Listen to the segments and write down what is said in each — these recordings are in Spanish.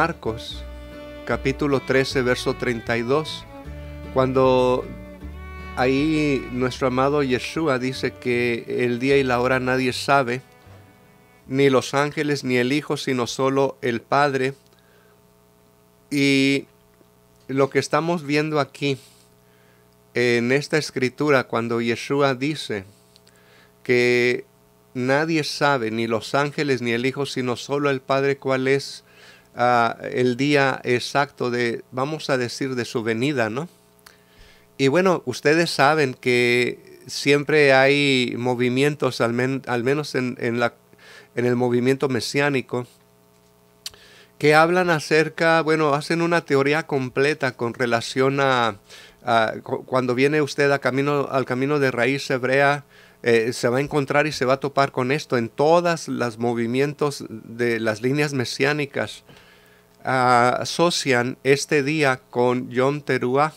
Marcos, capítulo 13, verso 32, cuando ahí nuestro amado Yeshua dice que el día y la hora nadie sabe, ni los ángeles ni el Hijo, sino solo el Padre. Y lo que estamos viendo aquí en esta escritura, cuando Yeshua dice que nadie sabe, ni los ángeles ni el Hijo, sino solo el Padre, cuál es el día exacto de, vamos a decir, de su venida, ¿no? Y bueno, ustedes saben que siempre hay movimientos, al, menos en, la, en el movimiento mesiánico, que hablan acerca, bueno, hacen una teoría completa con relación a, cuando viene usted al camino de raíz hebrea, eh, se va a encontrar y se va a topar con esto en todos los movimientos de las líneas mesiánicas asocian este día con John Terua,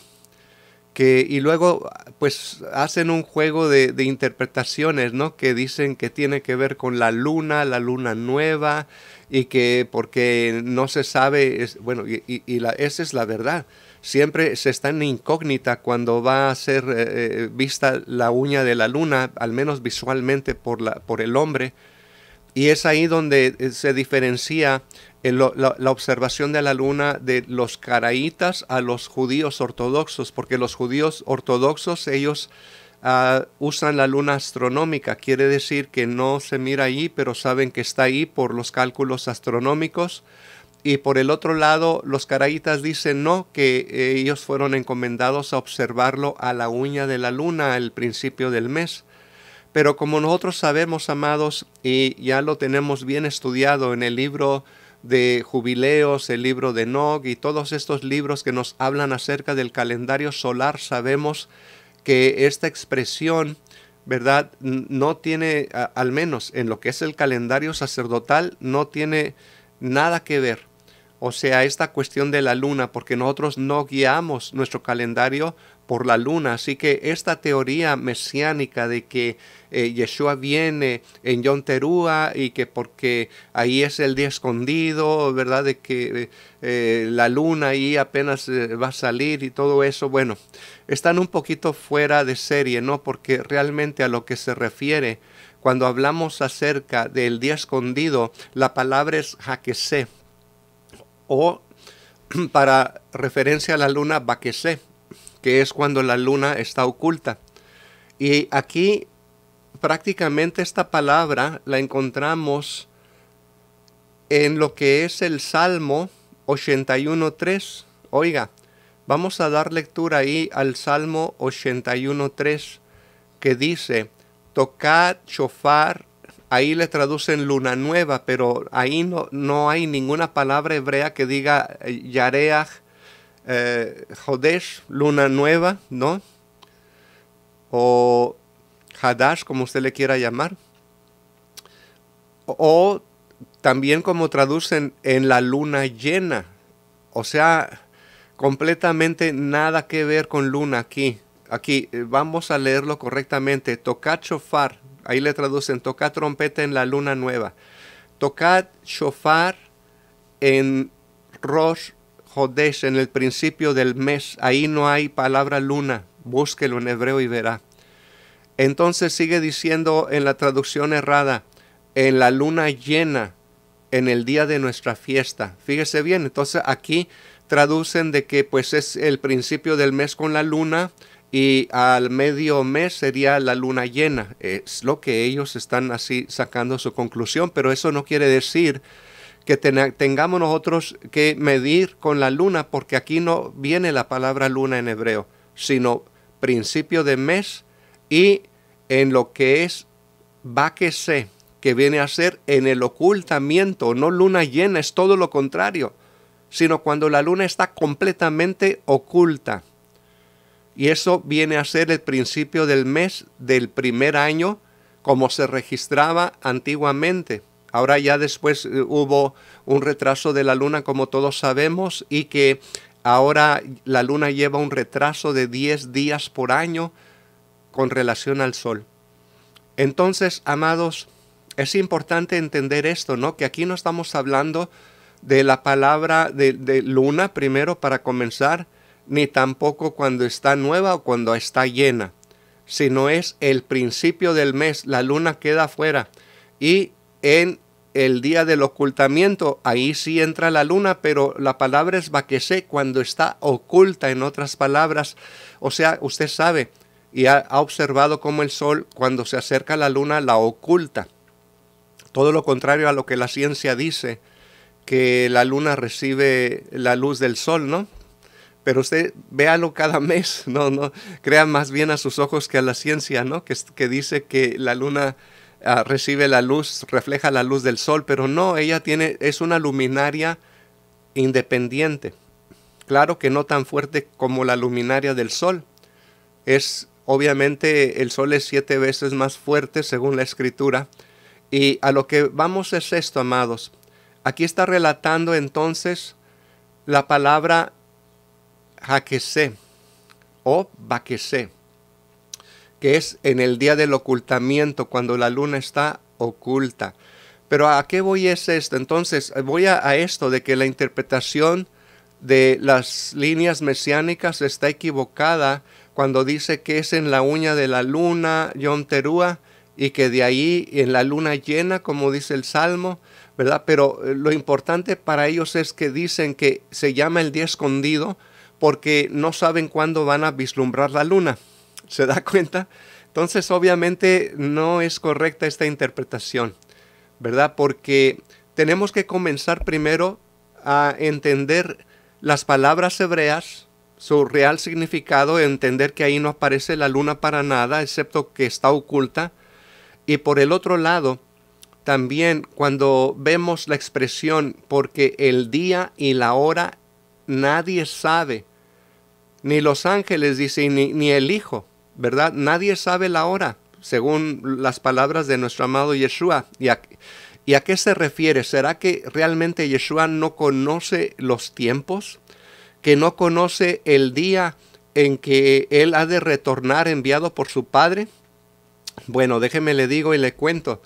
que, y luego pues hacen un juego de, interpretaciones, ¿no? Que dicen que tiene que ver con la luna, la luna nueva, y que porque no se sabe, es, bueno, y, la, esa es la verdad. Siempre se está en incógnita cuando va a ser eh, eh, vista la uña de la luna, al menos visualmente por, la, por el hombre. Y es ahí donde eh, se diferencia la, observación de la luna de los caraítas a los judíos ortodoxos, porque los judíos ortodoxos ellos ah, usan la luna astronómica, quiere decir que no se mira allí, pero saben que está ahí por los cálculos astronómicos. Y por el otro lado, los caraítas dicen no, que eh, ellos fueron encomendados a observarlo a la uña de la luna al principio del mes. Pero como nosotros sabemos, amados, y ya lo tenemos bien estudiado en el libro de Jubileos, el libro de Nog y todos estos libros que nos hablan acerca del calendario solar, sabemos que esta expresión, ¿verdad? No tiene, al menos en lo que es el calendario sacerdotal, no tiene nada que ver. O sea, esta cuestión de la luna, porque nosotros no guiamos nuestro calendario por la luna. Así que esta teoría mesiánica de que eh, Yeshua viene en Yonterúa y que porque ahí es el día escondido, ¿verdad? De que eh, eh, la luna ahí apenas va a salir y todo eso, bueno, están un poquito fuera de serie, ¿no? Porque realmente a lo que se refiere cuando hablamos acerca del día escondido, la palabra es jaquese o para referencia a la luna, baquesé que es cuando la luna está oculta. Y aquí prácticamente esta palabra la encontramos en lo que es el Salmo 81.3. Oiga, vamos a dar lectura ahí al Salmo 81.3 que dice, tocad chofar, ahí le traducen luna nueva, pero ahí no, no hay ninguna palabra hebrea que diga eh, yareach eh, Jodesh, luna nueva, ¿no? O Hadash, como usted le quiera llamar. O también como traducen en la luna llena. O sea, completamente nada que ver con luna aquí. Aquí eh, vamos a leerlo correctamente. Tocad shofar. Ahí le traducen tocad trompeta en la luna nueva. Tocad shofar en Rosh Jodesh, en el principio del mes, ahí no hay palabra luna, búsquelo en hebreo y verá. Entonces sigue diciendo en la traducción errada, en la luna llena, en el día de nuestra fiesta. Fíjese bien, entonces aquí traducen de que pues es el principio del mes con la luna y al medio mes sería la luna llena. Es lo que ellos están así sacando su conclusión, pero eso no quiere decir que tengamos nosotros que medir con la luna, porque aquí no viene la palabra luna en hebreo, sino principio de mes y en lo que es se que viene a ser en el ocultamiento, no luna llena, es todo lo contrario, sino cuando la luna está completamente oculta. Y eso viene a ser el principio del mes del primer año, como se registraba antiguamente. Ahora ya después eh, hubo un retraso de la luna, como todos sabemos, y que ahora la luna lleva un retraso de 10 días por año con relación al sol. Entonces, amados, es importante entender esto, ¿no? Que aquí no estamos hablando de la palabra de, de luna primero para comenzar, ni tampoco cuando está nueva o cuando está llena, sino es el principio del mes, la luna queda afuera y en el día del ocultamiento, ahí sí entra la luna, pero la palabra es vaquese cuando está oculta, en otras palabras. O sea, usted sabe y ha, observado cómo el sol cuando se acerca a la luna la oculta. Todo lo contrario a lo que la ciencia dice, que la luna recibe la luz del sol, ¿no? pero usted véalo cada mes, no, no, crea más bien a sus ojos que a la ciencia, ¿no? Que, que dice que la luna Ah, recibe la luz, refleja la luz del sol, pero no, ella tiene, es una luminaria independiente. Claro que no tan fuerte como la luminaria del sol. Es obviamente el sol es siete veces más fuerte según la escritura. Y a lo que vamos es esto, amados. Aquí está relatando entonces la palabra jaquesé o baquesé que es en el día del ocultamiento, cuando la luna está oculta. Pero ¿a qué voy es esto? Entonces, voy a, esto de que la interpretación de las líneas mesiánicas está equivocada cuando dice que es en la uña de la luna, John Terúa, y que de ahí en la luna llena, como dice el Salmo, ¿verdad? Pero eh, lo importante para ellos es que dicen que se llama el día escondido porque no saben cuándo van a vislumbrar la luna. ¿Se da cuenta? Entonces, obviamente no es correcta esta interpretación, ¿verdad? Porque tenemos que comenzar primero a entender las palabras hebreas, su real significado, entender que ahí no aparece la luna para nada, excepto que está oculta. Y por el otro lado, también cuando vemos la expresión, porque el día y la hora nadie sabe, ni los ángeles, dice, ni el Hijo, ¿verdad? Nadie sabe la hora, según las palabras de nuestro amado Yeshua. ¿Y a, qué se refiere? ¿Será que realmente Yeshua no conoce los tiempos? ¿Que no conoce el día en que Él ha de retornar enviado por su Padre? Bueno, déjeme le digo y le cuento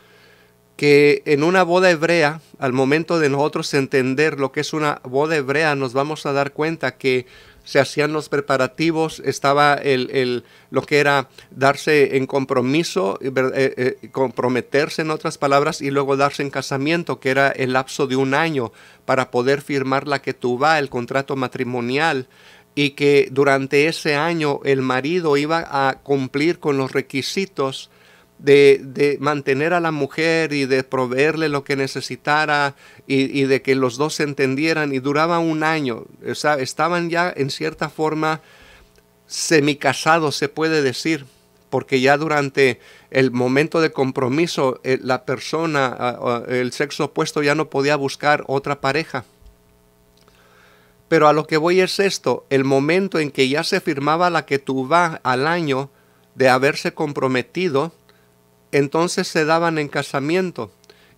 que en una boda hebrea, al momento de nosotros entender lo que es una boda hebrea, nos vamos a dar cuenta que se hacían los preparativos, estaba el, lo que era darse en compromiso, eh, eh, eh, comprometerse en otras palabras, y luego darse en casamiento, que era el lapso de un año para poder firmar la que tuvá, el contrato matrimonial y que durante ese año el marido iba a cumplir con los requisitos de, mantener a la mujer y de proveerle lo que necesitara y, de que los dos se entendieran y duraba un año. O sea, estaban ya en cierta forma semicasados, se puede decir, porque ya durante el momento de compromiso eh, la persona, el sexo opuesto ya no podía buscar otra pareja. Pero a lo que voy es esto, el momento en que ya se firmaba la que tú vas al año de haberse comprometido, entonces se daban en casamiento.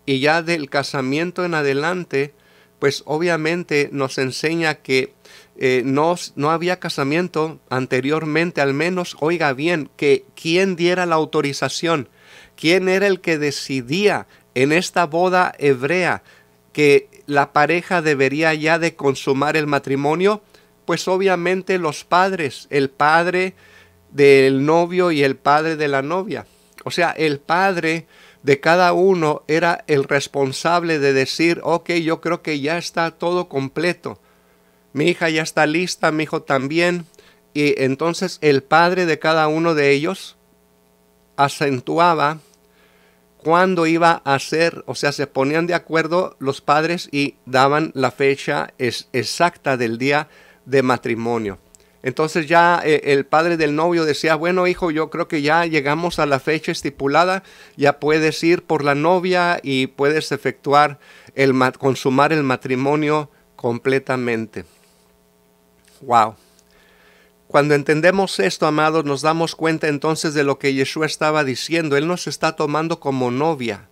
Y ya del casamiento en adelante, pues obviamente nos enseña que eh, no, no, había casamiento anteriormente, al menos, oiga bien, que quién diera la autorización, quién era el que decidía en esta boda hebrea que la pareja debería ya de consumar el matrimonio, pues obviamente los padres, el padre del novio y el padre de la novia. O sea, el padre de cada uno era el responsable de decir, ok, yo creo que ya está todo completo. Mi hija ya está lista, mi hijo también. Y entonces el padre de cada uno de ellos acentuaba cuándo iba a ser, o sea, se ponían de acuerdo los padres y daban la fecha exacta del día de matrimonio. Entonces ya eh, el padre del novio decía, bueno hijo, yo creo que ya llegamos a la fecha estipulada, ya puedes ir por la novia y puedes efectuar el consumar el matrimonio completamente. Wow. Cuando entendemos esto, amados, nos damos cuenta entonces de lo que Yeshua estaba diciendo. Él nos está tomando como novia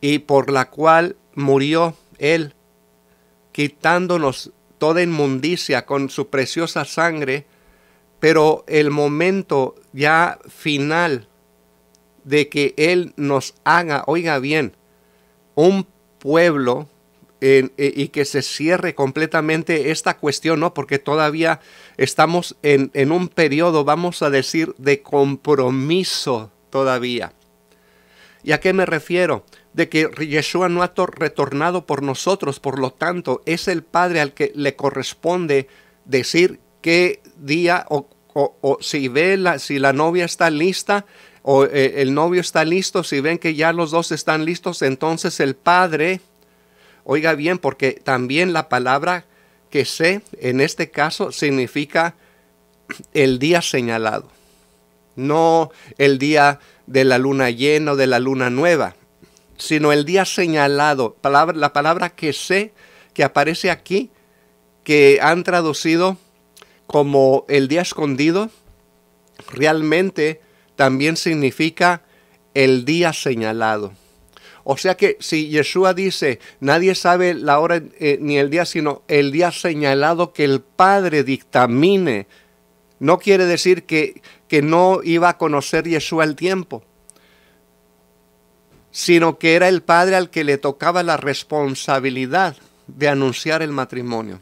y por la cual murió Él, quitándonos toda inmundicia con su preciosa sangre, pero el momento ya final de que Él nos haga, oiga bien, un pueblo eh, y que se cierre completamente esta cuestión, ¿no? Porque todavía estamos en, en un periodo, vamos a decir, de compromiso todavía. ¿Y a qué me refiero? De que Yeshua no ha retornado por nosotros, por lo tanto, es el Padre al que le corresponde decir qué día o, si ve la, si la novia está lista o eh, el novio está listo, si ven que ya los dos están listos, entonces el Padre, oiga bien, porque también la palabra que sé en este caso significa el día señalado no el día de la luna llena o de la luna nueva, sino el día señalado. la palabra que sé que aparece aquí, que han traducido como el día escondido, realmente también significa el día señalado. O sea que si Yeshua dice, nadie sabe la hora eh, ni el día, sino el día señalado que el Padre dictamine no quiere decir que, que no iba a conocer Yeshua al tiempo, sino que era el padre al que le tocaba la responsabilidad de anunciar el matrimonio,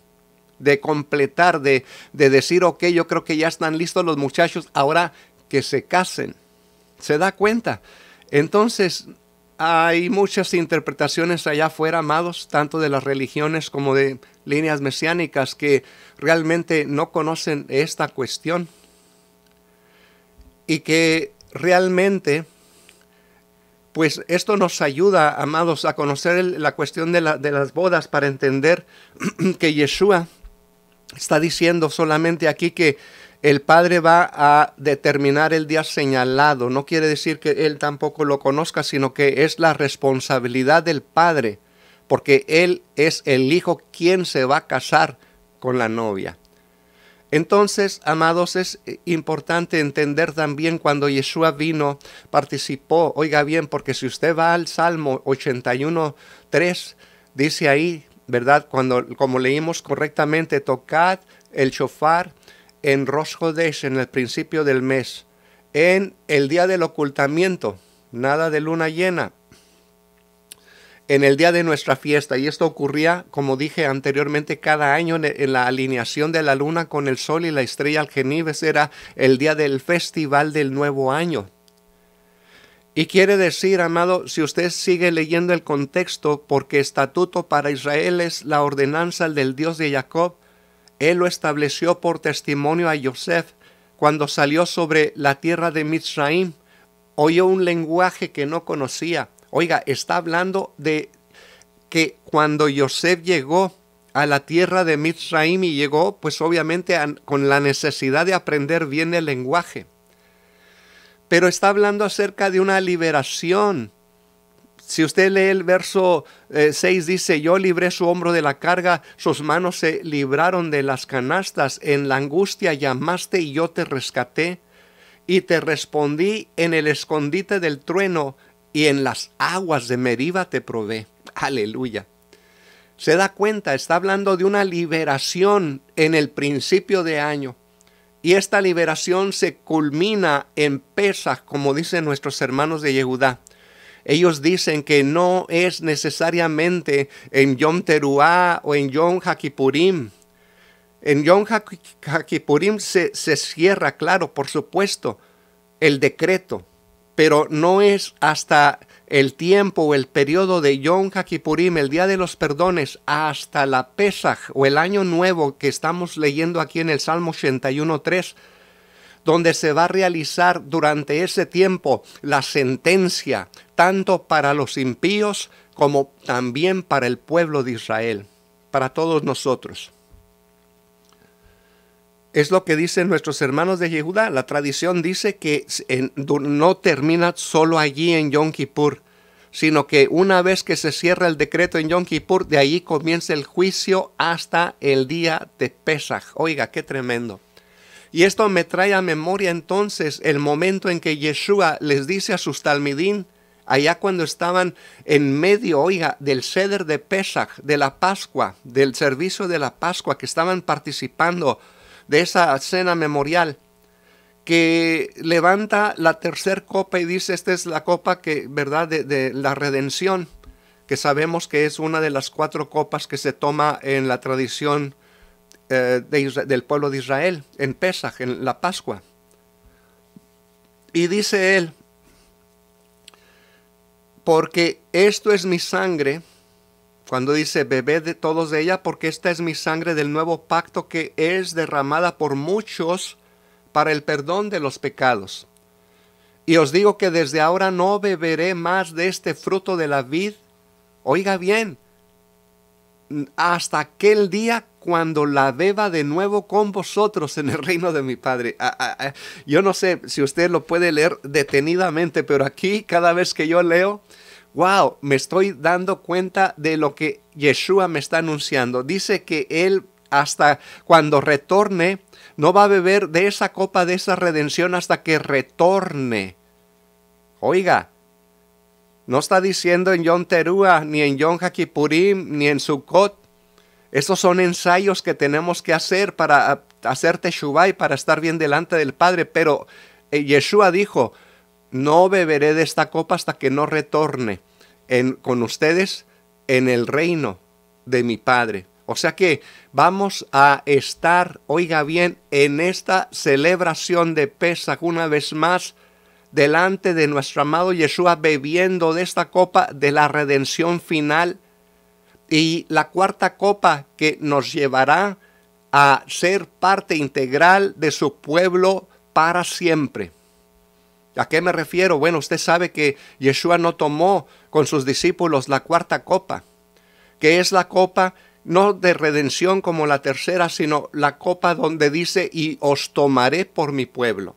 de completar, de, de decir, ok, yo creo que ya están listos los muchachos, ahora que se casen. ¿Se da cuenta? Entonces, hay muchas interpretaciones allá afuera, amados, tanto de las religiones como de líneas mesiánicas, que realmente no conocen esta cuestión y que realmente, pues esto nos ayuda, amados, a conocer la cuestión de, de las bodas para entender que Yeshua está diciendo solamente aquí que el Padre va a determinar el día señalado. No quiere decir que Él tampoco lo conozca, sino que es la responsabilidad del Padre, porque Él es el Hijo quien se va a casar con la novia. Entonces, amados, es importante entender también cuando Yeshua vino, participó, oiga bien, porque si usted va al Salmo 81.3, dice ahí, ¿verdad? Cuando, como leímos correctamente, tocad el shofar en Rosh en el principio del mes, en el día del ocultamiento, nada de luna llena, en el día de nuestra fiesta. Y esto ocurría, como dije anteriormente, cada año en la alineación de la luna con el sol y la estrella Algenibes era el día del festival del nuevo año. Y quiere decir, amado, si usted sigue leyendo el contexto, porque estatuto para Israel es la ordenanza del Dios de Jacob, él lo estableció por testimonio a Joseph cuando salió sobre la tierra de Mitzraim. Oyó un lenguaje que no conocía. Oiga, está hablando de que cuando Yosef llegó a la tierra de Mitzraim y llegó, pues obviamente con la necesidad de aprender bien el lenguaje. Pero está hablando acerca de una liberación si usted lee el verso 6, eh, dice, yo libré su hombro de la carga, sus manos se libraron de las canastas, en la angustia llamaste y yo te rescaté, y te respondí en el escondite del trueno, y en las aguas de Meriba te probé. Aleluya. Se da cuenta, está hablando de una liberación en el principio de año. Y esta liberación se culmina en pesas como dicen nuestros hermanos de Yehudá ellos dicen que no es necesariamente en Yom Teruah o en Yom Hakipurim. En Yom Hakipurim se, cierra, claro, por supuesto, el decreto, pero no es hasta el tiempo o el periodo de Yom Hakipurim, el Día de los Perdones, hasta la Pesach o el Año Nuevo que estamos leyendo aquí en el Salmo 81.3, donde se va a realizar durante ese tiempo la sentencia, tanto para los impíos como también para el pueblo de Israel, para todos nosotros. Es lo que dicen nuestros hermanos de Yehuda. La tradición dice que no termina solo allí en Yom Kippur, sino que una vez que se cierra el decreto en Yom Kippur, de allí comienza el juicio hasta el día de Pesach. Oiga, qué tremendo. Y esto me trae a memoria entonces el momento en que Yeshua les dice a sus talmidín, allá cuando estaban en medio, oiga, del ceder de Pesach, de la Pascua, del servicio de la Pascua, que estaban participando de esa cena memorial, que levanta la tercera copa y dice, esta es la copa que, ¿verdad?, de, de la redención, que sabemos que es una de las cuatro copas que se toma en la tradición eh, del pueblo de Israel en Pesaj, en la Pascua. Y dice él, porque esto es mi sangre, cuando dice bebed de todos de ella, porque esta es mi sangre del nuevo pacto que es derramada por muchos para el perdón de los pecados. Y os digo que desde ahora no beberé más de este fruto de la vid. Oiga bien, hasta aquel día cuando la beba de nuevo con vosotros en el reino de mi Padre. Ah, ah, ah. Yo no sé si usted lo puede leer detenidamente, pero aquí cada vez que yo leo, wow, me estoy dando cuenta de lo que Yeshua me está anunciando. Dice que Él hasta cuando retorne, no va a beber de esa copa de esa redención hasta que retorne. Oiga, no está diciendo en Yom Terúa, ni en Yom Hakipurim, ni en Sukkot. Estos son ensayos que tenemos que hacer para hacer Teshuvah y para estar bien delante del Padre. Pero eh, Yeshua dijo, no beberé de esta copa hasta que no retorne en, con ustedes en el reino de mi Padre. O sea que vamos a estar, oiga bien, en esta celebración de Pesach una vez más delante de nuestro amado Yeshua bebiendo de esta copa de la redención final y la cuarta copa que nos llevará a ser parte integral de su pueblo para siempre. ¿A qué me refiero? Bueno, usted sabe que Yeshua no tomó con sus discípulos la cuarta copa, que es la copa no de redención como la tercera, sino la copa donde dice, y os tomaré por mi pueblo.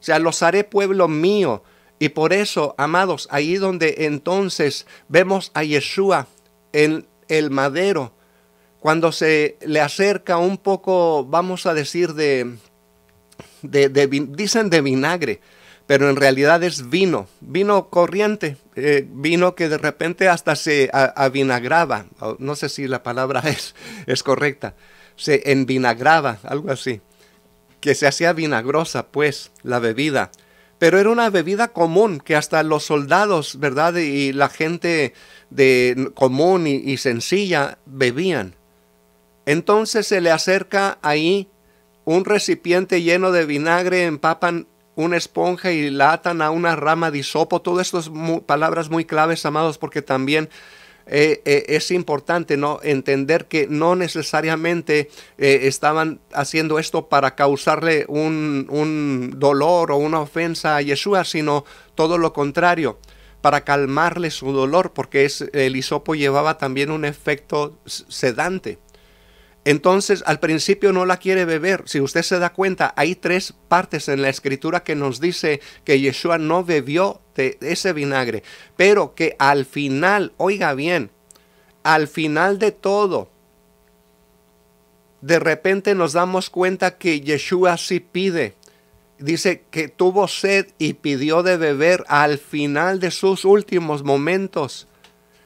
O sea, los haré pueblo mío. Y por eso, amados, ahí donde entonces vemos a Yeshua en el madero, cuando se le acerca un poco, vamos a decir, de, dicen de vinagre, pero en realidad es vino, vino corriente, eh, vino que de repente hasta se avinagraba, no sé si la palabra es, es correcta, se envinagraba, algo así se hacía vinagrosa, pues, la bebida. Pero era una bebida común que hasta los soldados, ¿verdad? Y la gente de común y, sencilla bebían. Entonces se le acerca ahí un recipiente lleno de vinagre, empapan una esponja y la atan a una rama de hisopo. Todas estas palabras muy claves, amados, porque también eh, eh, es importante ¿no? entender que no necesariamente eh, estaban haciendo esto para causarle un, dolor o una ofensa a Yeshua, sino todo lo contrario para calmarle su dolor, porque el hisopo llevaba también un efecto sedante. Entonces, al principio no la quiere beber. Si usted se da cuenta, hay tres partes en la escritura que nos dice que Yeshua no bebió de ese vinagre, pero que al final, oiga bien, al final de todo, de repente nos damos cuenta que Yeshua sí pide. Dice que tuvo sed y pidió de beber al final de sus últimos momentos.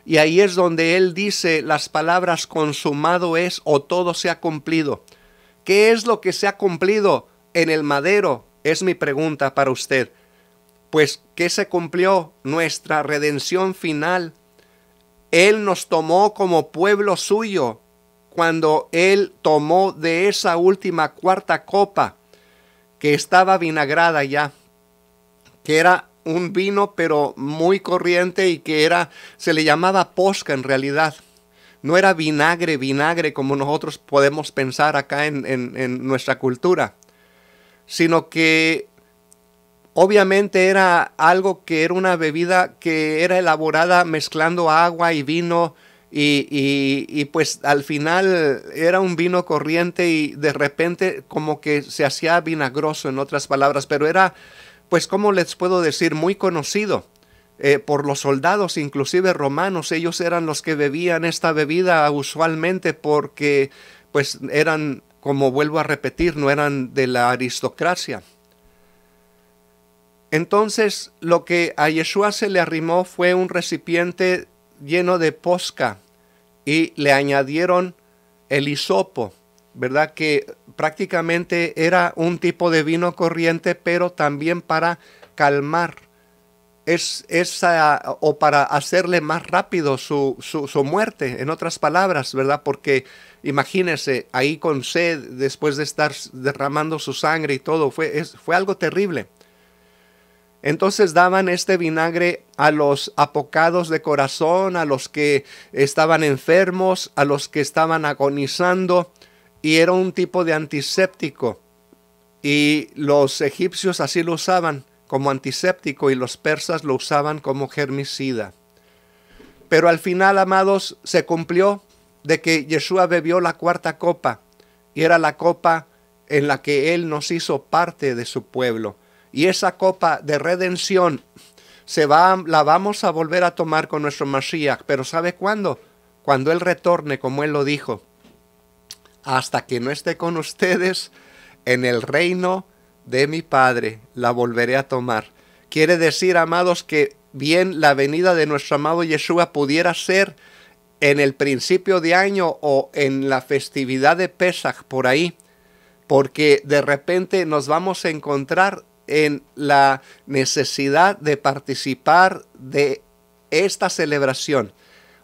Y ahí es donde él dice las palabras consumado es o todo se ha cumplido. ¿Qué es lo que se ha cumplido en el madero? Es mi pregunta para usted. Pues, ¿qué se cumplió? Nuestra redención final. Él nos tomó como pueblo suyo cuando Él tomó de esa última cuarta copa que estaba vinagrada ya, que era un vino pero muy corriente y que era, se le llamaba posca en realidad. No era vinagre, vinagre como nosotros podemos pensar acá en, nuestra cultura, sino que obviamente era algo que era una bebida que era elaborada mezclando agua y vino y, pues al final era un vino corriente y de repente como que se hacía vinagroso en otras palabras, pero era pues como les puedo decir, muy conocido. Eh, por los soldados, inclusive romanos, ellos eran los que bebían esta bebida usualmente porque pues eran, como vuelvo a repetir, no eran de la aristocracia. Entonces lo que a Yeshua se le arrimó fue un recipiente lleno de posca y le añadieron el hisopo. ¿verdad? Que prácticamente era un tipo de vino corriente, pero también para calmar es, esa, o para hacerle más rápido su, muerte, en otras palabras, ¿verdad? Porque imagínense, ahí con sed, después de estar derramando su sangre y todo, fue, fue algo terrible. Entonces daban este vinagre a los apocados de corazón, a los que estaban enfermos, a los que estaban agonizando, y era un tipo de antiséptico. Y los egipcios así lo usaban como antiséptico y los persas lo usaban como germicida. Pero al final, amados, se cumplió de que Yeshua bebió la cuarta copa y era la copa en la que Él nos hizo parte de su pueblo. Y esa copa de redención se va, la vamos a volver a tomar con nuestro Mashiach, pero ¿sabe cuándo? Cuando Él retorne, como Él lo dijo hasta que no esté con ustedes en el reino de mi Padre, la volveré a tomar. Quiere decir, amados, que bien la venida de nuestro amado Yeshua pudiera ser en el principio de año o en la festividad de Pesach, por ahí, porque de repente nos vamos a encontrar en la necesidad de participar de esta celebración.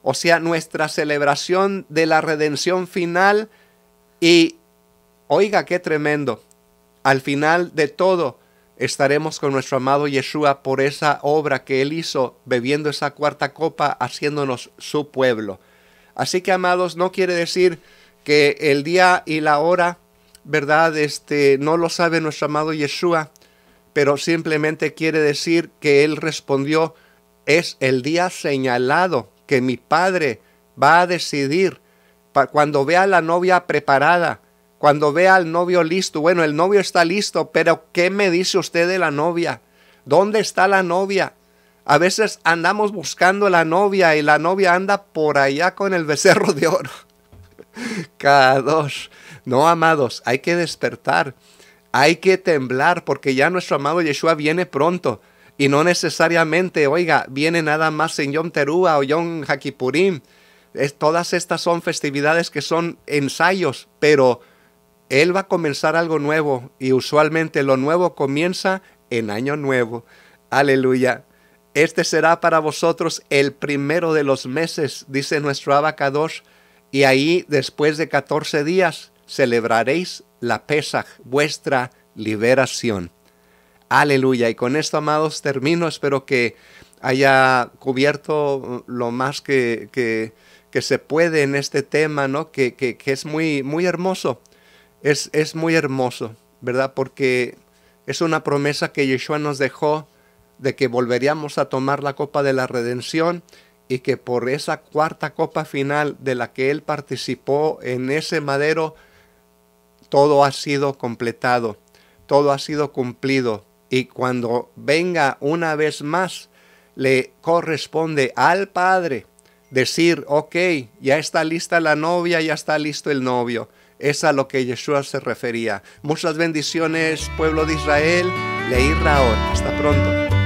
O sea, nuestra celebración de la redención final y oiga, qué tremendo. Al final de todo, estaremos con nuestro amado Yeshua por esa obra que él hizo, bebiendo esa cuarta copa, haciéndonos su pueblo. Así que, amados, no quiere decir que el día y la hora, ¿verdad? Este, no lo sabe nuestro amado Yeshua, pero simplemente quiere decir que él respondió, es el día señalado que mi Padre va a decidir cuando vea la novia preparada, cuando vea al novio listo, bueno, el novio está listo, pero ¿qué me dice usted de la novia? ¿Dónde está la novia? A veces andamos buscando la novia y la novia anda por allá con el becerro de oro. Cada dos. No, amados, hay que despertar, hay que temblar porque ya nuestro amado Yeshua viene pronto. Y no necesariamente, oiga, viene nada más en Yom Terúa o Yom Hakipurim todas estas son festividades que son ensayos, pero Él va a comenzar algo nuevo y usualmente lo nuevo comienza en año nuevo. Aleluya. Este será para vosotros el primero de los meses, dice nuestro abacador. y ahí después de 14 días celebraréis la Pesaj, vuestra liberación. Aleluya. Y con esto, amados, termino. Espero que haya cubierto lo más que que se puede en este tema, ¿no? Que, es muy, muy hermoso. Es, es, muy hermoso, ¿verdad? Porque es una promesa que Yeshua nos dejó de que volveríamos a tomar la copa de la redención y que por esa cuarta copa final de la que Él participó en ese madero, todo ha sido completado, todo ha sido cumplido. Y cuando venga una vez más, le corresponde al Padre decir, ok, ya está lista la novia, ya está listo el novio. Es a lo que Yeshua se refería. Muchas bendiciones, pueblo de Israel. Leí Raón. Hasta pronto.